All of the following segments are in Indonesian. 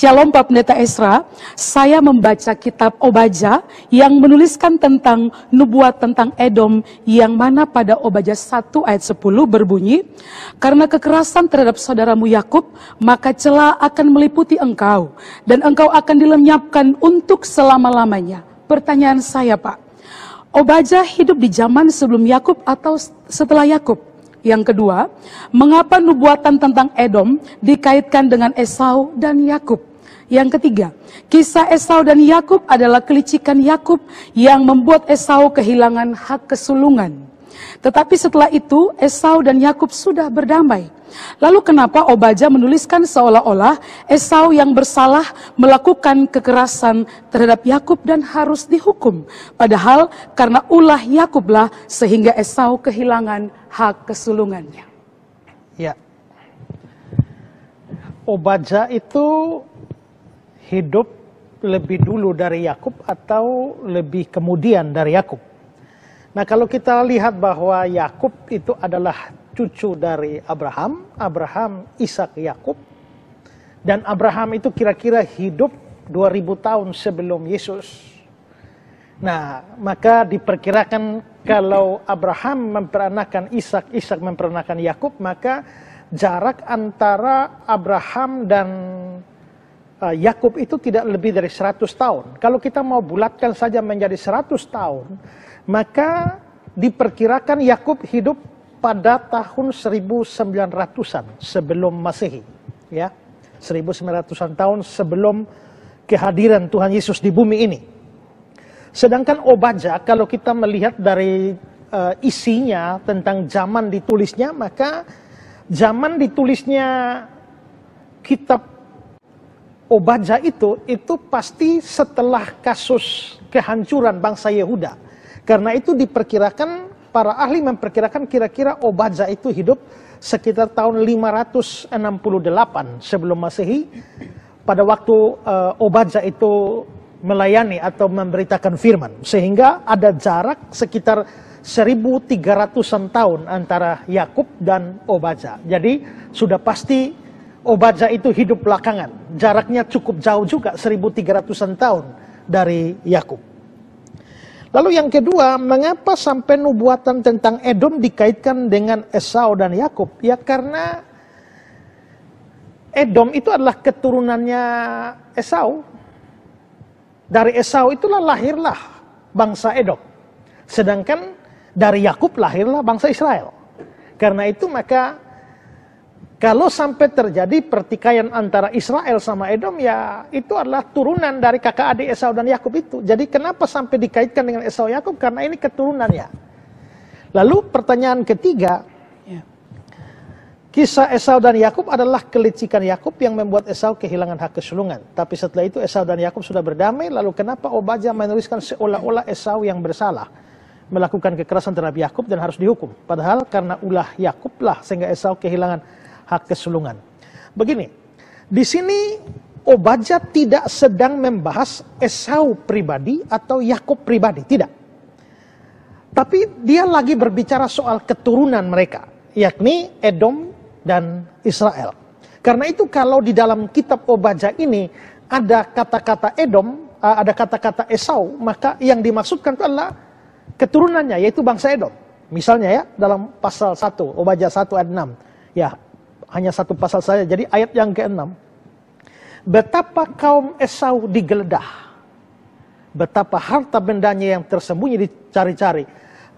Shalom Pak Pendeta Esra, saya membaca kitab Obaja yang menuliskan tentang nubuat tentang Edom yang mana pada Obaja 1 ayat 10 berbunyi, Karena kekerasan terhadap saudaramu Yakub, maka celah akan meliputi engkau dan engkau akan dilenyapkan untuk selama-lamanya. Pertanyaan saya Pak, Obaja hidup di zaman sebelum Yakub atau setelah Yakub? Yang kedua, mengapa nubuatan tentang Edom dikaitkan dengan Esau dan Yakub? Yang ketiga, kisah Esau dan Yakub adalah kelicikan Yakub yang membuat Esau kehilangan hak kesulungan. Tetapi setelah itu Esau dan Yakub sudah berdamai. Lalu kenapa Obaja menuliskan seolah-olah Esau yang bersalah melakukan kekerasan terhadap Yakub dan harus dihukum, padahal karena ulah Yakublah sehingga Esau kehilangan hak kesulungannya. Ya. Obaja itu hidup lebih dulu dari Yakub atau lebih kemudian dari Yakub. Nah, kalau kita lihat bahwa Yakub itu adalah cucu dari Abraham, Abraham Ishak Yakub dan Abraham itu kira-kira hidup 2000 tahun sebelum Yesus. Nah, maka diperkirakan kalau Abraham memperanakan Ishak, Ishak memperanakan Yakub, maka jarak antara Abraham dan Eh, Yakub itu tidak lebih dari 100 tahun. Kalau kita mau bulatkan saja menjadi 100 tahun, maka diperkirakan Yakub hidup pada tahun 1900-an sebelum Masehi, ya. 1900-an tahun sebelum kehadiran Tuhan Yesus di bumi ini. Sedangkan Obaja kalau kita melihat dari uh, isinya tentang zaman ditulisnya, maka zaman ditulisnya kitab Obaja itu, itu pasti setelah kasus kehancuran bangsa Yehuda. Karena itu diperkirakan, para ahli memperkirakan kira-kira Obaja itu hidup sekitar tahun 568 sebelum masehi. Pada waktu uh, eh, Obaja itu melayani atau memberitakan firman. Sehingga ada jarak sekitar 1300-an tahun antara Yakub dan Obaja. Jadi sudah pasti Obaja itu hidup belakangan, jaraknya cukup jauh juga 1300-an tahun dari Yakub. Lalu yang kedua, mengapa sampai nubuatan tentang Edom dikaitkan dengan Esau dan Yakub? Ya karena Edom itu adalah keturunannya Esau. Dari Esau itulah lahirlah bangsa Edom. Sedangkan dari Yakub lahirlah bangsa Israel. Karena itu maka kalau sampai terjadi pertikaian antara Israel sama Edom, ya itu adalah turunan dari kakak adik Esau dan Yakub itu. Jadi kenapa sampai dikaitkan dengan Esau Yakub? Karena ini keturunan ya. Lalu pertanyaan ketiga, ya. kisah Esau dan Yakub adalah kelicikan Yakub yang membuat Esau kehilangan hak kesulungan. Tapi setelah itu Esau dan Yakub sudah berdamai, lalu kenapa Obaja menuliskan seolah-olah Esau yang bersalah? melakukan kekerasan terhadap Yakub dan harus dihukum. Padahal karena ulah Yakublah sehingga Esau kehilangan hak kesulungan. Begini, di sini Obaja tidak sedang membahas Esau pribadi atau Yakub pribadi, tidak. Tapi dia lagi berbicara soal keturunan mereka, yakni Edom dan Israel. Karena itu kalau di dalam kitab Obaja ini ada kata-kata Edom, ada kata-kata Esau, maka yang dimaksudkan itu adalah keturunannya, yaitu bangsa Edom. Misalnya ya, dalam pasal 1, Obaja 1 ayat 6. Ya, hanya satu pasal saja. Jadi ayat yang ke-6. Betapa kaum Esau digeledah. Betapa harta bendanya yang tersembunyi dicari-cari.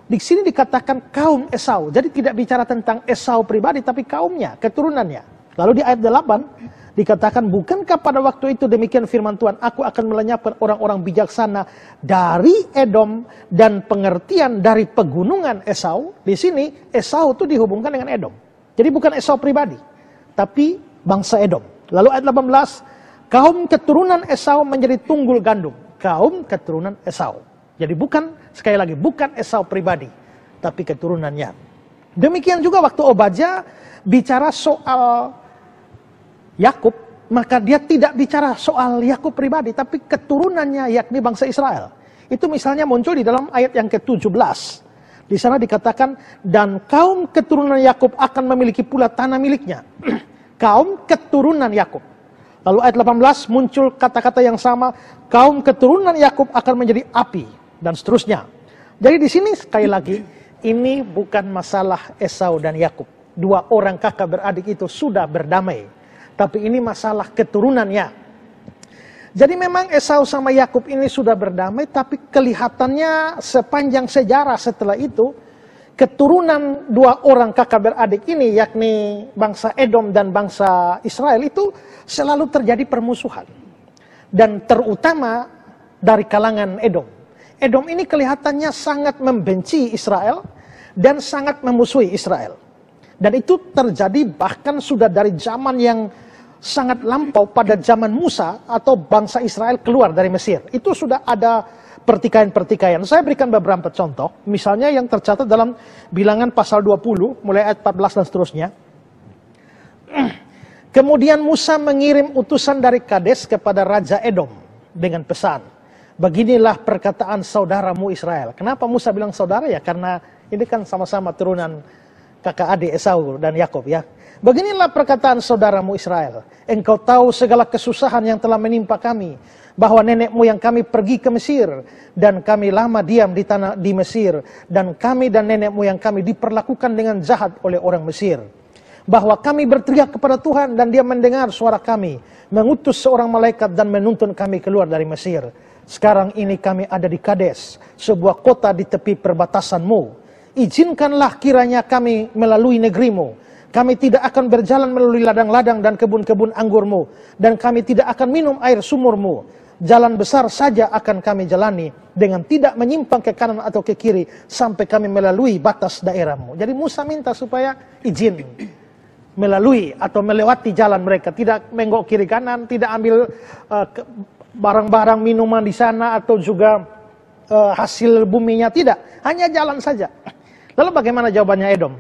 Di sini dikatakan kaum Esau. Jadi tidak bicara tentang Esau pribadi, tapi kaumnya, keturunannya. Lalu di ayat 8 dikatakan, Bukankah pada waktu itu demikian firman Tuhan, aku akan melenyapkan orang-orang bijaksana dari Edom dan pengertian dari pegunungan Esau. Di sini Esau itu dihubungkan dengan Edom. Jadi bukan Esau pribadi, tapi bangsa Edom. Lalu ayat 18, kaum keturunan Esau menjadi tunggul gandum. Kaum keturunan Esau. Jadi bukan, sekali lagi, bukan Esau pribadi, tapi keturunannya. Demikian juga waktu Obaja bicara soal Yakub, maka dia tidak bicara soal Yakub pribadi, tapi keturunannya yakni bangsa Israel. Itu misalnya muncul di dalam ayat yang ke-17. Di sana dikatakan dan kaum keturunan Yakub akan memiliki pula tanah miliknya. kaum keturunan Yakub. Lalu ayat 18 muncul kata-kata yang sama, kaum keturunan Yakub akan menjadi api dan seterusnya. Jadi di sini sekali lagi ini bukan masalah Esau dan Yakub. Dua orang kakak beradik itu sudah berdamai. Tapi ini masalah keturunannya. Jadi memang Esau sama Yakub ini sudah berdamai, tapi kelihatannya sepanjang sejarah setelah itu, keturunan dua orang kakak beradik ini, yakni bangsa Edom dan bangsa Israel itu selalu terjadi permusuhan. Dan terutama dari kalangan Edom. Edom ini kelihatannya sangat membenci Israel dan sangat memusuhi Israel. Dan itu terjadi bahkan sudah dari zaman yang sangat lampau pada zaman Musa atau bangsa Israel keluar dari Mesir. Itu sudah ada pertikaian-pertikaian. Saya berikan beberapa contoh, misalnya yang tercatat dalam bilangan pasal 20, mulai ayat 14 dan seterusnya. Kemudian Musa mengirim utusan dari Kades kepada Raja Edom dengan pesan, beginilah perkataan saudaramu Israel. Kenapa Musa bilang saudara ya? Karena ini kan sama-sama turunan kakak adik Esau dan Yakob ya. Beginilah perkataan saudaramu Israel. Engkau tahu segala kesusahan yang telah menimpa kami, bahwa nenekmu yang kami pergi ke Mesir dan kami lama diam di tanah di Mesir dan kami dan nenekmu yang kami diperlakukan dengan jahat oleh orang Mesir. Bahwa kami berteriak kepada Tuhan dan dia mendengar suara kami, mengutus seorang malaikat dan menuntun kami keluar dari Mesir. Sekarang ini kami ada di Kades, sebuah kota di tepi perbatasanmu izinkanlah kiranya kami melalui negerimu. Kami tidak akan berjalan melalui ladang-ladang dan kebun-kebun anggurmu. Dan kami tidak akan minum air sumurmu. Jalan besar saja akan kami jalani dengan tidak menyimpang ke kanan atau ke kiri sampai kami melalui batas daerahmu. Jadi Musa minta supaya izin melalui atau melewati jalan mereka, tidak menggok kiri kanan, tidak ambil eh, barang-barang uh, minuman di sana atau juga uh, hasil buminya tidak, hanya jalan saja. Lalu bagaimana jawabannya Edom?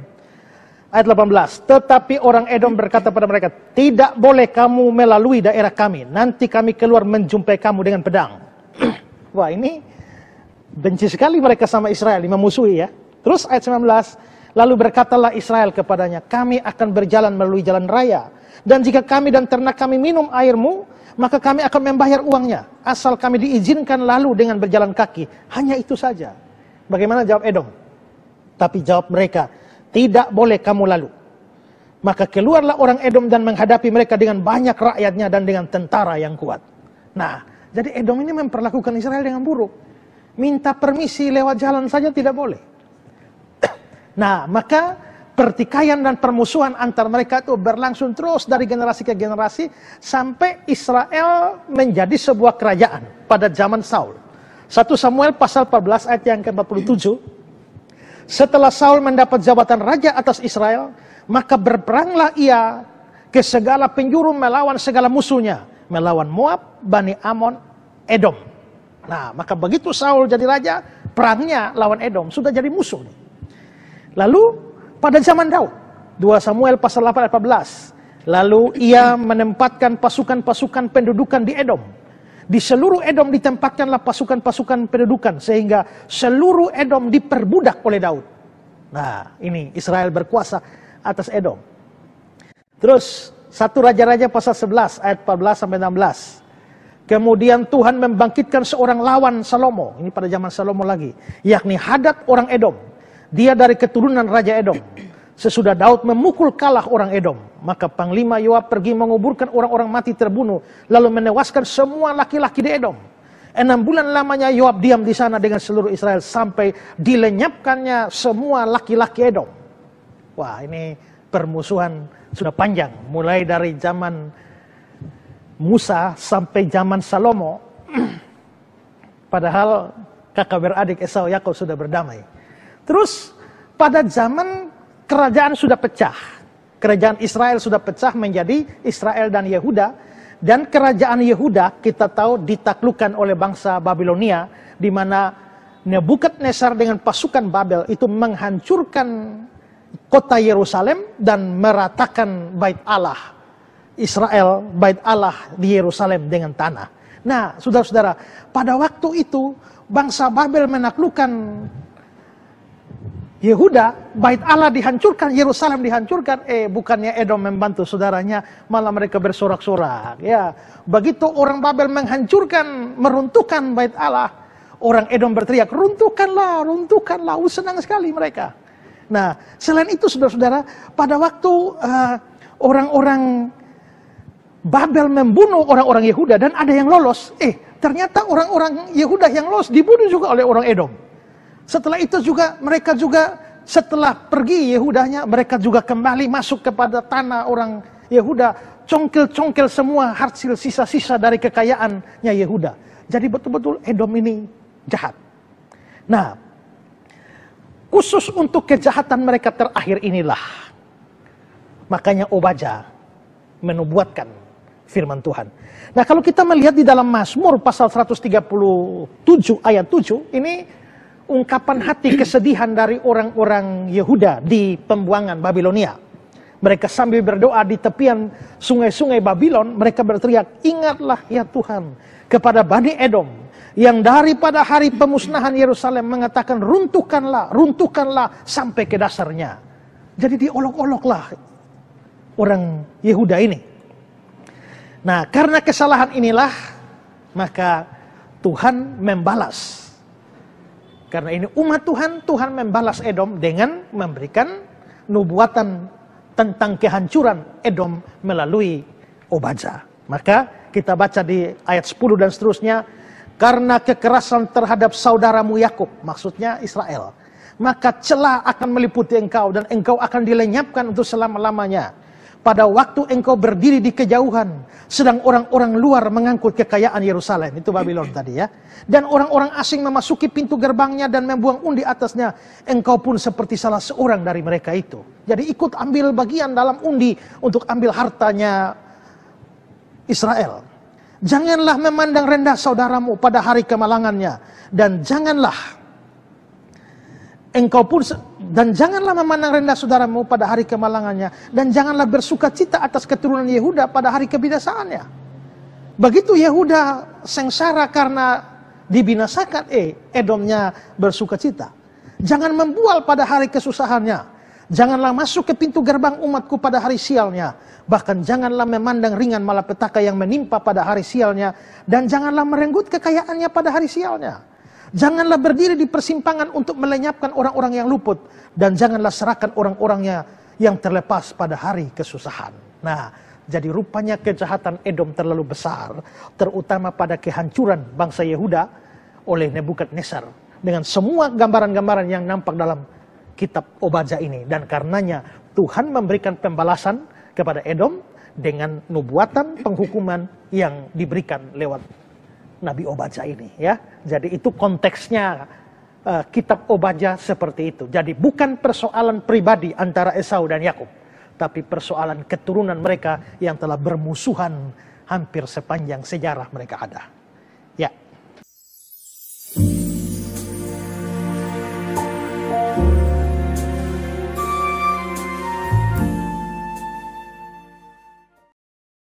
Ayat 18, tetapi orang Edom berkata pada mereka, tidak boleh kamu melalui daerah kami, nanti kami keluar menjumpai kamu dengan pedang. Wah ini benci sekali mereka sama Israel, memusuhi ya. Terus ayat 19, lalu berkatalah Israel kepadanya, kami akan berjalan melalui jalan raya, dan jika kami dan ternak kami minum airmu, maka kami akan membayar uangnya, asal kami diizinkan lalu dengan berjalan kaki. Hanya itu saja. Bagaimana jawab Edom? Tapi jawab mereka, tidak boleh kamu lalu. Maka keluarlah orang Edom dan menghadapi mereka dengan banyak rakyatnya dan dengan tentara yang kuat. Nah, jadi Edom ini memperlakukan Israel dengan buruk. Minta permisi lewat jalan saja tidak boleh. nah, maka pertikaian dan permusuhan antar mereka itu berlangsung terus dari generasi ke generasi sampai Israel menjadi sebuah kerajaan pada zaman Saul. 1 Samuel pasal 14 ayat yang ke-47 setelah Saul mendapat jabatan raja atas Israel, maka berperanglah ia ke segala penjuru melawan segala musuhnya, melawan Moab, Bani Amon, Edom. Nah, maka begitu Saul jadi raja, perangnya lawan Edom sudah jadi musuh. Lalu pada zaman Daud, 2 Samuel pasal 8 ayat 14, lalu ia menempatkan pasukan-pasukan pendudukan di Edom di seluruh Edom ditempatkanlah pasukan-pasukan pendudukan sehingga seluruh Edom diperbudak oleh Daud. Nah, ini Israel berkuasa atas Edom. Terus satu Raja-Raja pasal 11 ayat 14 sampai 16. Kemudian Tuhan membangkitkan seorang lawan Salomo, ini pada zaman Salomo lagi, yakni Hadad orang Edom. Dia dari keturunan Raja Edom. Sesudah Daud memukul kalah orang Edom, maka Panglima Yoab pergi menguburkan orang-orang mati terbunuh, lalu menewaskan semua laki-laki di Edom. Enam bulan lamanya Yoab diam di sana dengan seluruh Israel sampai dilenyapkannya semua laki-laki Edom. Wah ini permusuhan sudah panjang, mulai dari zaman Musa sampai zaman Salomo. Padahal kakak beradik Esau Yakob sudah berdamai. Terus pada zaman kerajaan sudah pecah. Kerajaan Israel sudah pecah menjadi Israel dan Yehuda. Dan kerajaan Yehuda kita tahu ditaklukkan oleh bangsa Babilonia, di mana Nebukadnezar dengan pasukan Babel itu menghancurkan kota Yerusalem dan meratakan bait Allah. Israel, bait Allah di Yerusalem dengan tanah. Nah, saudara-saudara, pada waktu itu bangsa Babel menaklukkan Yehuda, bait Allah dihancurkan, Yerusalem dihancurkan, eh bukannya Edom membantu saudaranya, malah mereka bersorak-sorak. Ya, begitu orang Babel menghancurkan, meruntuhkan bait Allah, orang Edom berteriak, runtuhkanlah, runtuhkanlah, uh, senang sekali mereka. Nah, selain itu saudara-saudara, pada waktu orang eh, orang-orang Babel membunuh orang-orang Yehuda dan ada yang lolos, eh ternyata orang-orang Yehuda yang lolos dibunuh juga oleh orang Edom. Setelah itu juga mereka juga setelah pergi Yehudanya mereka juga kembali masuk kepada tanah orang Yehuda congkel-congkel semua hasil sisa-sisa dari kekayaannya Yehuda. Jadi betul-betul Edom ini jahat. Nah, khusus untuk kejahatan mereka terakhir inilah. Makanya Obaja menubuatkan firman Tuhan. Nah, kalau kita melihat di dalam Mazmur pasal 137 ayat 7, ini ungkapan hati kesedihan dari orang-orang Yehuda di pembuangan Babilonia. Mereka sambil berdoa di tepian sungai-sungai Babilon, mereka berteriak, ingatlah ya Tuhan kepada Bani Edom yang daripada hari pemusnahan Yerusalem mengatakan runtuhkanlah, runtuhkanlah sampai ke dasarnya. Jadi diolok-oloklah orang Yehuda ini. Nah karena kesalahan inilah maka Tuhan membalas karena ini umat Tuhan, Tuhan membalas Edom dengan memberikan nubuatan tentang kehancuran Edom melalui Obaja. Maka kita baca di ayat 10 dan seterusnya, karena kekerasan terhadap saudaramu Yakub, maksudnya Israel, maka celah akan meliputi engkau dan engkau akan dilenyapkan untuk selama-lamanya pada waktu engkau berdiri di kejauhan, sedang orang-orang luar mengangkut kekayaan Yerusalem. Itu Babylon tadi ya. Dan orang-orang asing memasuki pintu gerbangnya dan membuang undi atasnya. Engkau pun seperti salah seorang dari mereka itu. Jadi ikut ambil bagian dalam undi untuk ambil hartanya Israel. Janganlah memandang rendah saudaramu pada hari kemalangannya. Dan janganlah engkau pun dan janganlah memandang rendah saudaramu pada hari kemalangannya dan janganlah bersuka cita atas keturunan Yehuda pada hari kebinasaannya. Begitu Yehuda sengsara karena dibinasakan, eh Edomnya bersuka cita. Jangan membual pada hari kesusahannya. Janganlah masuk ke pintu gerbang umatku pada hari sialnya. Bahkan janganlah memandang ringan malapetaka yang menimpa pada hari sialnya. Dan janganlah merenggut kekayaannya pada hari sialnya. Janganlah berdiri di persimpangan untuk melenyapkan orang-orang yang luput. Dan janganlah serahkan orang-orangnya yang terlepas pada hari kesusahan. Nah, jadi rupanya kejahatan Edom terlalu besar. Terutama pada kehancuran bangsa Yehuda oleh Nebukadnezar. Dengan semua gambaran-gambaran yang nampak dalam kitab Obaja ini. Dan karenanya Tuhan memberikan pembalasan kepada Edom dengan nubuatan penghukuman yang diberikan lewat Nabi Obaja ini ya. Jadi itu konteksnya uh, kitab Obaja seperti itu. Jadi bukan persoalan pribadi antara Esau dan Yakub, tapi persoalan keturunan mereka yang telah bermusuhan hampir sepanjang sejarah mereka ada.